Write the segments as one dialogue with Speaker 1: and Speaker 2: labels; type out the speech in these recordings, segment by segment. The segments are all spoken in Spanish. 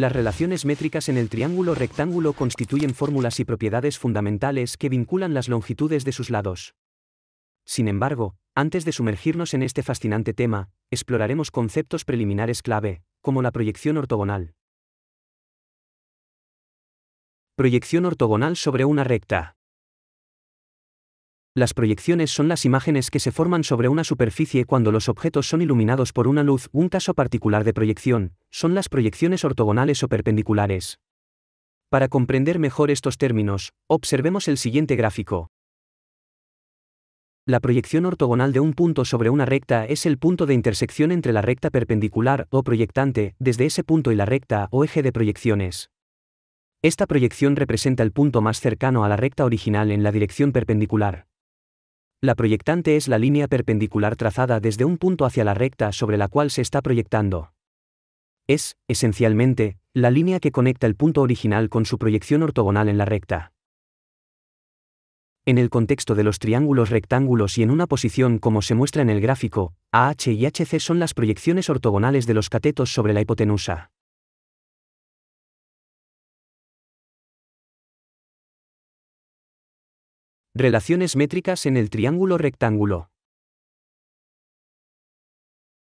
Speaker 1: Las relaciones métricas en el triángulo rectángulo constituyen fórmulas y propiedades fundamentales que vinculan las longitudes de sus lados. Sin embargo, antes de sumergirnos en este fascinante tema, exploraremos conceptos preliminares clave, como la proyección ortogonal. Proyección ortogonal sobre una recta. Las proyecciones son las imágenes que se forman sobre una superficie cuando los objetos son iluminados por una luz. Un caso particular de proyección son las proyecciones ortogonales o perpendiculares. Para comprender mejor estos términos, observemos el siguiente gráfico. La proyección ortogonal de un punto sobre una recta es el punto de intersección entre la recta perpendicular o proyectante, desde ese punto y la recta o eje de proyecciones. Esta proyección representa el punto más cercano a la recta original en la dirección perpendicular. La proyectante es la línea perpendicular trazada desde un punto hacia la recta sobre la cual se está proyectando. Es, esencialmente, la línea que conecta el punto original con su proyección ortogonal en la recta. En el contexto de los triángulos rectángulos y en una posición como se muestra en el gráfico,
Speaker 2: AH y HC son las proyecciones ortogonales de los catetos sobre la hipotenusa. Relaciones métricas en el triángulo rectángulo.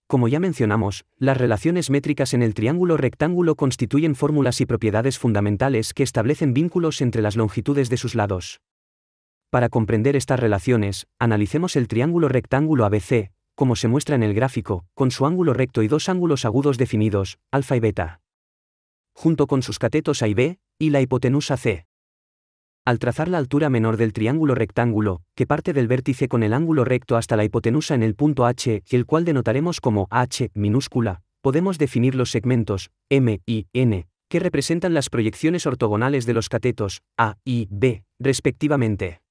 Speaker 1: Como ya mencionamos, las relaciones métricas en el triángulo rectángulo constituyen fórmulas y propiedades fundamentales que establecen vínculos entre las longitudes de sus lados. Para comprender estas relaciones, analicemos el triángulo rectángulo ABC, como se muestra en el gráfico, con su ángulo recto y dos ángulos agudos definidos, alfa y beta. Junto con sus catetos A y B, y la hipotenusa C. Al trazar la altura menor del triángulo rectángulo, que parte del vértice con el ángulo recto hasta la hipotenusa en el punto H, el cual denotaremos como H minúscula, podemos definir los segmentos M y N, que representan las proyecciones ortogonales de los catetos A y B, respectivamente.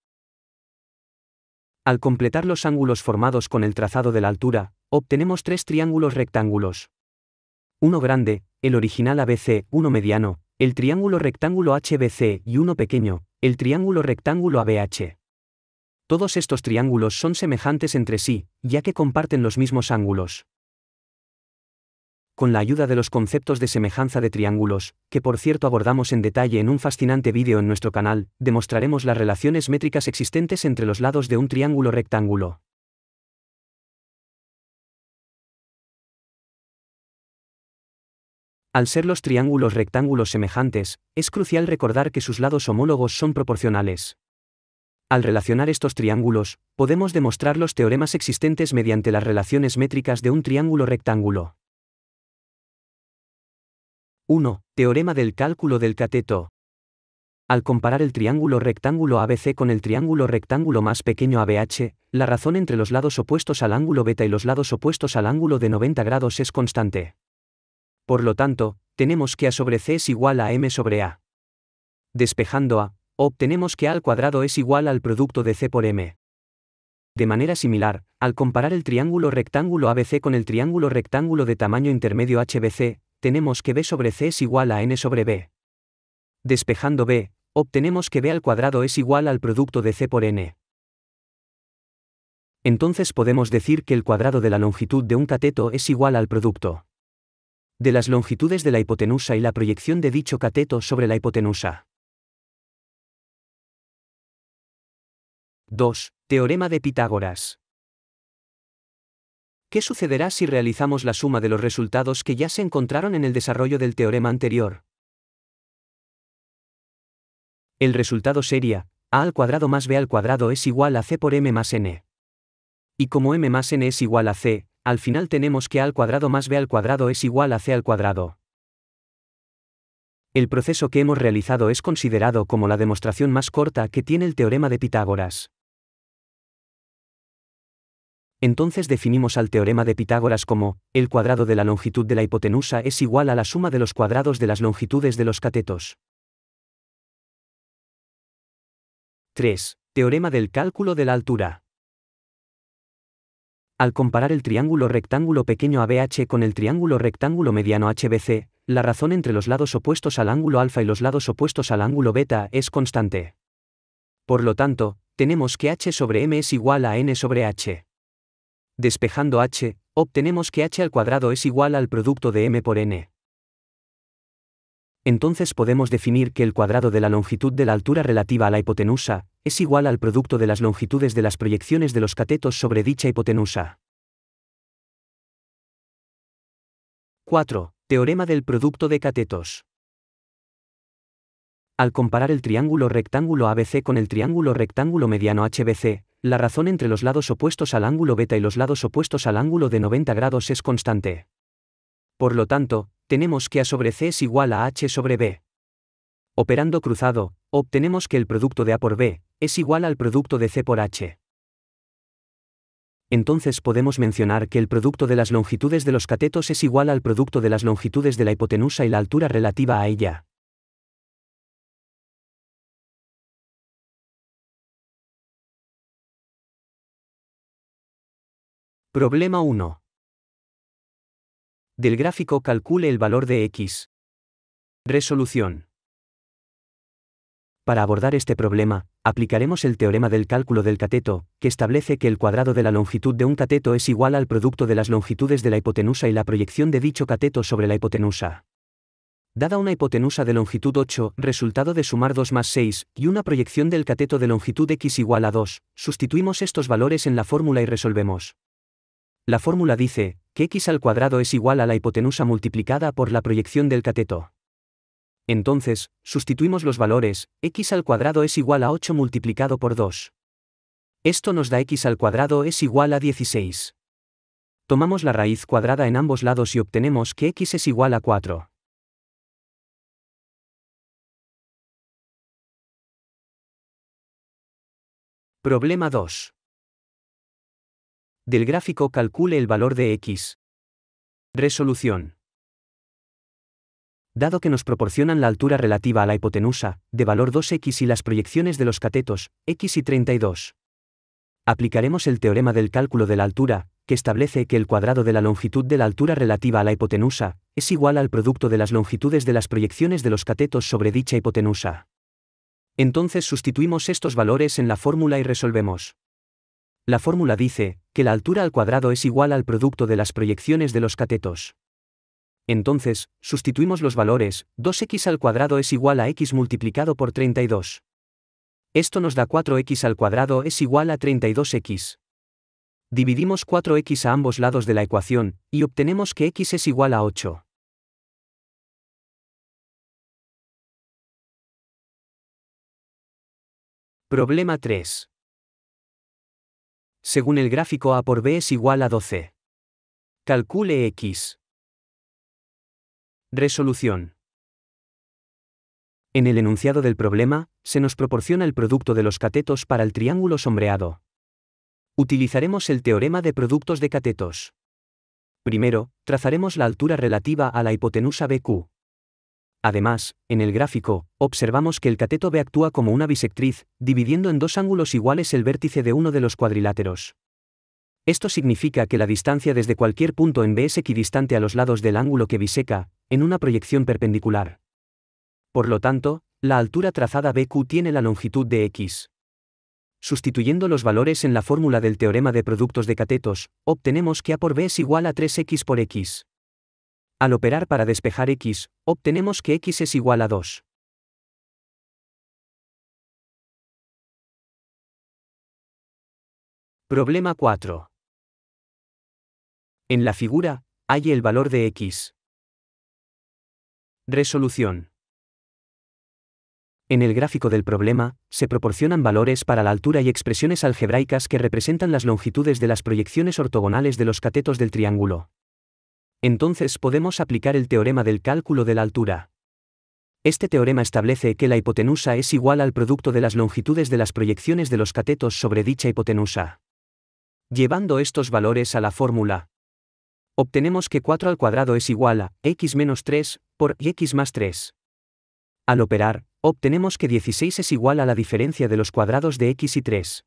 Speaker 1: Al completar los ángulos formados con el trazado de la altura, obtenemos tres triángulos rectángulos. Uno grande, el original ABC, uno mediano, el triángulo rectángulo HBC y uno pequeño, el triángulo rectángulo ABH. Todos estos triángulos son semejantes entre sí, ya que comparten los mismos ángulos. Con la ayuda de los conceptos de semejanza de triángulos, que por cierto abordamos en detalle en un fascinante vídeo en nuestro canal, demostraremos las relaciones
Speaker 2: métricas existentes entre los lados de un triángulo rectángulo. Al ser los
Speaker 1: triángulos rectángulos semejantes, es crucial recordar que sus lados homólogos son proporcionales. Al relacionar estos triángulos, podemos demostrar los teoremas existentes mediante las relaciones métricas de un triángulo rectángulo. 1. Teorema del cálculo del cateto. Al comparar el triángulo rectángulo ABC con el triángulo rectángulo más pequeño ABH, la razón entre los lados opuestos al ángulo beta y los lados opuestos al ángulo de 90 grados es constante. Por lo tanto, tenemos que A sobre C es igual a M sobre A. Despejando A, obtenemos que A al cuadrado es igual al producto de C por M. De manera similar, al comparar el triángulo rectángulo ABC con el triángulo rectángulo de tamaño intermedio HBC, tenemos que B sobre C es igual a N sobre B. Despejando B, obtenemos que B al cuadrado es igual al producto de C por N. Entonces podemos decir que el cuadrado de la longitud de un cateto es igual al producto de las longitudes de la hipotenusa y
Speaker 2: la proyección de dicho cateto sobre la hipotenusa. 2. Teorema de Pitágoras.
Speaker 1: ¿Qué sucederá si realizamos la suma de los resultados que ya se encontraron en el desarrollo del teorema anterior? El resultado sería, a al cuadrado más b al cuadrado es igual a c por m más n. Y como m más n es igual a c, al final tenemos que a al cuadrado más b al cuadrado es igual a c al cuadrado. El proceso que hemos realizado es considerado como la demostración más corta que tiene el teorema de Pitágoras. Entonces definimos al teorema de Pitágoras como, el cuadrado de la longitud de la hipotenusa es igual a la suma de los cuadrados
Speaker 3: de
Speaker 2: las longitudes de los catetos. 3. Teorema del cálculo de la altura. Al comparar el
Speaker 1: triángulo rectángulo pequeño ABH con el triángulo rectángulo mediano HBC, la razón entre los lados opuestos al ángulo alfa y los lados opuestos al ángulo beta es constante. Por lo tanto, tenemos que h sobre m es igual a n sobre h. Despejando h, obtenemos que h al cuadrado es igual al producto de m por n entonces podemos definir que el cuadrado de la longitud de la altura relativa a la hipotenusa es igual al producto de las longitudes de las proyecciones de los catetos sobre dicha hipotenusa.
Speaker 3: 4. Teorema del producto de catetos.
Speaker 1: Al comparar el triángulo rectángulo ABC con el triángulo rectángulo mediano HBC, la razón entre los lados opuestos al ángulo beta y los lados opuestos al ángulo de 90 grados es constante. Por lo tanto, tenemos que A sobre C es igual a H sobre B. Operando cruzado, obtenemos que el producto de A por B es igual al producto de C por H. Entonces podemos mencionar que el producto de las longitudes de los catetos es igual al producto de las longitudes de la hipotenusa y la altura
Speaker 2: relativa a ella. Problema 1 del gráfico calcule el valor de x.
Speaker 1: Resolución. Para abordar este problema, aplicaremos el teorema del cálculo del cateto, que establece que el cuadrado de la longitud de un cateto es igual al producto de las longitudes de la hipotenusa y la proyección de dicho cateto sobre la hipotenusa. Dada una hipotenusa de longitud 8, resultado de sumar 2 más 6, y una proyección del cateto de longitud x igual a 2, sustituimos estos valores en la fórmula y resolvemos. La fórmula dice, que x al cuadrado es igual a la hipotenusa multiplicada por la proyección del cateto. Entonces, sustituimos los valores, x al cuadrado es igual a 8 multiplicado por 2. Esto nos da x al cuadrado es igual a 16.
Speaker 2: Tomamos la raíz cuadrada en ambos lados y obtenemos que x es igual a 4. Problema 2 del gráfico calcule el valor de x. Resolución. Dado
Speaker 1: que nos proporcionan la altura relativa a la hipotenusa, de valor 2x y las proyecciones de los catetos, x y 32. Aplicaremos el teorema del cálculo de la altura, que establece que el cuadrado de la longitud de la altura relativa a la hipotenusa, es igual al producto de las longitudes de las proyecciones de los catetos sobre dicha hipotenusa. Entonces sustituimos estos valores en la fórmula y resolvemos. La fórmula dice, que la altura al cuadrado es igual al producto de las proyecciones de los catetos. Entonces, sustituimos los valores, 2x al cuadrado es igual a x multiplicado por 32. Esto nos da 4x al cuadrado es igual a 32x. Dividimos 4x a ambos
Speaker 2: lados de la ecuación, y obtenemos que x es igual a 8. Problema 3. Según el gráfico A por B es igual a 12.
Speaker 3: Calcule X. Resolución.
Speaker 1: En el enunciado del problema, se nos proporciona el producto de los catetos para el triángulo sombreado. Utilizaremos el teorema de productos de catetos. Primero, trazaremos la altura relativa a la hipotenusa BQ, Además, en el gráfico, observamos que el cateto B actúa como una bisectriz, dividiendo en dos ángulos iguales el vértice de uno de los cuadriláteros. Esto significa que la distancia desde cualquier punto en B es equidistante a los lados del ángulo que biseca, en una proyección perpendicular. Por lo tanto, la altura trazada BQ tiene la longitud de X. Sustituyendo los valores en la fórmula del teorema de productos de catetos, obtenemos que A por B es igual a 3X por X. Al operar para despejar x, obtenemos
Speaker 2: que x es igual a 2. Problema 4. En la figura, hay el valor de x.
Speaker 1: Resolución. En el gráfico del problema, se proporcionan valores para la altura y expresiones algebraicas que representan las longitudes de las proyecciones ortogonales de los catetos del triángulo. Entonces podemos aplicar el teorema del cálculo de la altura. Este teorema establece que la hipotenusa es igual al producto de las longitudes de las proyecciones de los catetos sobre dicha hipotenusa. Llevando estos valores a la fórmula, obtenemos que 4 al cuadrado es igual a x menos 3 por x más 3. Al operar, obtenemos que 16 es igual a la diferencia de los cuadrados de x y 3.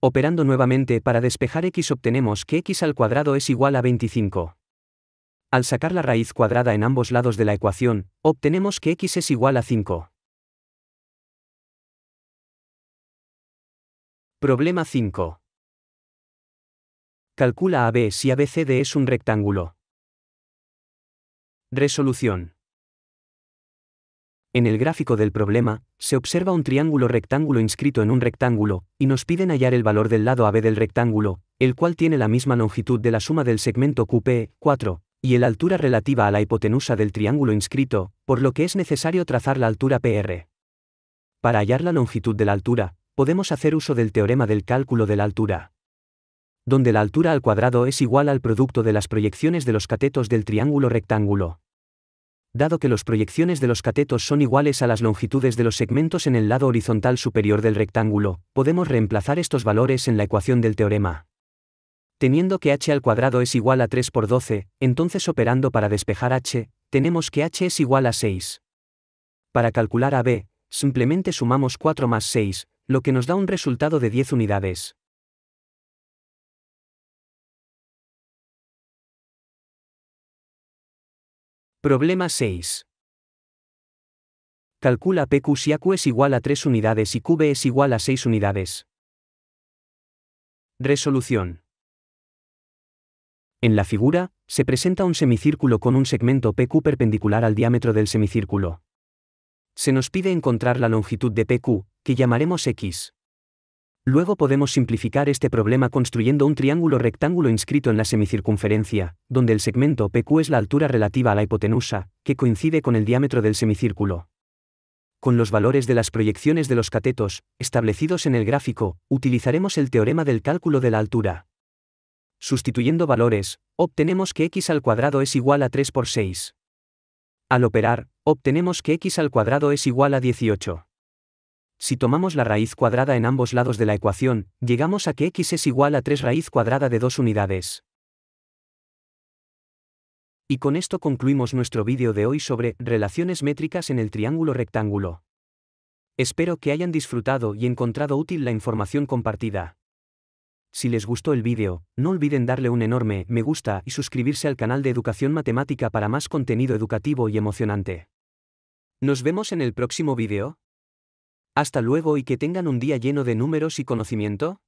Speaker 1: Operando nuevamente para despejar x obtenemos que x al cuadrado es igual a 25. Al sacar la raíz cuadrada en ambos lados de la ecuación,
Speaker 2: obtenemos que x es igual a 5. Problema 5. Calcula AB si ABCD es un rectángulo. Resolución.
Speaker 1: En el gráfico del problema, se observa un triángulo rectángulo inscrito en un rectángulo, y nos piden hallar el valor del lado AB del rectángulo, el cual tiene la misma longitud de la suma del segmento QP, 4, y el altura relativa a la hipotenusa del triángulo inscrito, por lo que es necesario trazar la altura PR. Para hallar la longitud de la altura, podemos hacer uso del teorema del cálculo de la altura, donde la altura al cuadrado es igual al producto de las proyecciones de los catetos del triángulo rectángulo. Dado que las proyecciones de los catetos son iguales a las longitudes de los segmentos en el lado horizontal superior del rectángulo, podemos reemplazar estos valores en la ecuación del teorema. Teniendo que h al cuadrado es igual a 3 por 12, entonces operando para despejar h, tenemos que h es igual a 6. Para calcular a b, simplemente sumamos 4 más 6, lo que nos
Speaker 2: da un resultado de 10 unidades. Problema 6.
Speaker 3: Calcula PQ si AQ es igual a 3 unidades y QB es igual a 6 unidades. Resolución.
Speaker 1: En la figura, se presenta un semicírculo con un segmento PQ perpendicular al diámetro del semicírculo. Se nos pide encontrar la longitud de PQ, que llamaremos X. Luego podemos simplificar este problema construyendo un triángulo rectángulo inscrito en la semicircunferencia, donde el segmento PQ es la altura relativa a la hipotenusa, que coincide con el diámetro del semicírculo con los valores de las proyecciones de los catetos, establecidos en el gráfico, utilizaremos el teorema del cálculo de la altura. Sustituyendo valores, obtenemos que x al cuadrado es igual a 3 por 6. Al operar, obtenemos que x al cuadrado es igual a 18. Si tomamos la raíz cuadrada en ambos lados de la ecuación, llegamos a que x es igual a 3 raíz cuadrada de 2 unidades. Y con esto concluimos nuestro vídeo de hoy sobre relaciones métricas en el triángulo rectángulo. Espero que hayan disfrutado y encontrado útil la información compartida. Si les gustó el vídeo, no olviden darle un enorme me gusta y suscribirse al canal de Educación Matemática para más contenido educativo y emocionante. Nos vemos en el próximo vídeo. Hasta luego y que tengan un día lleno
Speaker 3: de números y conocimiento.